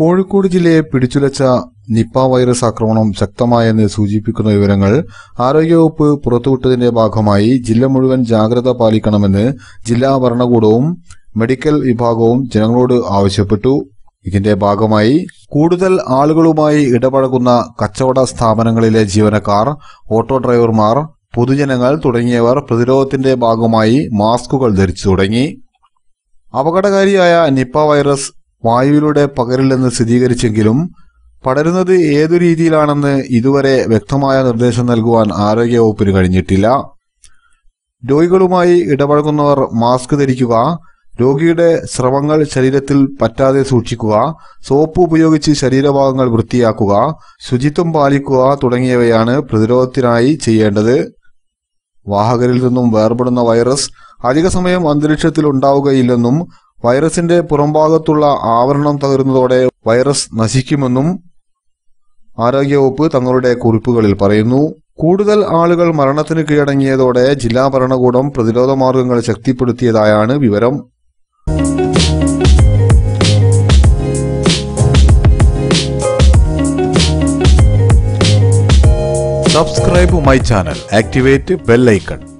കോഴിക്കോട് ജില്ലയെ പിടിച്ചുലച്ച Nipah virus ആക്രമണം ശക്തമായെന്ന് സൂചിപ്പിക്കുന്ന വിവരങ്ങൾ ആരോഗ്യവകുപ്പ് പുറത്തുവിട്ടതിന്റെ ഭാഗമായി ജില്ല മുഴുവൻ ജാഗ്രത പാലിക്കണമെന്ന് ജില്ലാ ഭരണകൂടവും മെഡിക്കൽ വിഭാഗവും ജനങ്ങളോട് ആവശ്യപ്പെട്ടു ഇതിന്റെ ഭാഗമായി കൂടുതൽ ആളുകളുമായി ഇടപഴകുന്ന കച്ചവട സ്ഥാപനങ്ങളിലെ ജീവനക്കാർ ഓട്ടോ ഡ്രൈവർമാർ പൊതുജനങ്ങൾ തുടങ്ങിയവർ പ്രതിരോധത്തിന്റെ ഭാഗമായി മാസ്കുകൾ ധരിച്ചു തുടങ്ങി അപകടകാരിയായ നിപ്പ വൈറസ് വായുവിലൂടെ പകരില്ലെന്ന് സ്ഥിരീകരിച്ചെങ്കിലും പടരുന്നത് ഏതു രീതിയിലാണെന്ന് ഇതുവരെ വ്യക്തമായ നിർദ്ദേശം നൽകുവാൻ ആരോഗ്യവകുപ്പിന് കഴിഞ്ഞിട്ടില്ല രോഗികളുമായി ഇടപഴകുന്നവർ മാസ്ക് ധരിക്കുക രോഗിയുടെ സ്രവങ്ങൾ ശരീരത്തിൽ പറ്റാതെ സൂക്ഷിക്കുക സോപ്പ് ഉപയോഗിച്ച് ശരീരഭാഗങ്ങൾ വൃത്തിയാക്കുക ശുചിത്വം പാലിക്കുക തുടങ്ങിയവയാണ് പ്രതിരോധത്തിനായി ചെയ്യേണ്ടത് വാഹകരിൽ നിന്നും വേർപെടുന്ന വൈറസ് അധിക സമയം അന്തരീക്ഷത്തിൽ ഉണ്ടാവുകയില്ലെന്നും വൈറസിന്റെ പുറംഭാഗത്തുള്ള ആവരണം തകരുന്നതോടെ വൈറസ് നശിക്കുമെന്നും ആരോഗ്യവകുപ്പ് തങ്ങളുടെ കുറിപ്പുകളിൽ പറയുന്നു കൂടുതൽ ആളുകൾ മരണത്തിന് കീഴടങ്ങിയതോടെ ജില്ലാ ഭരണകൂടം പ്രതിരോധ മാർഗങ്ങൾ ശക്തിപ്പെടുത്തിയതായാണ് വിവരം subscribe my channel activate bell icon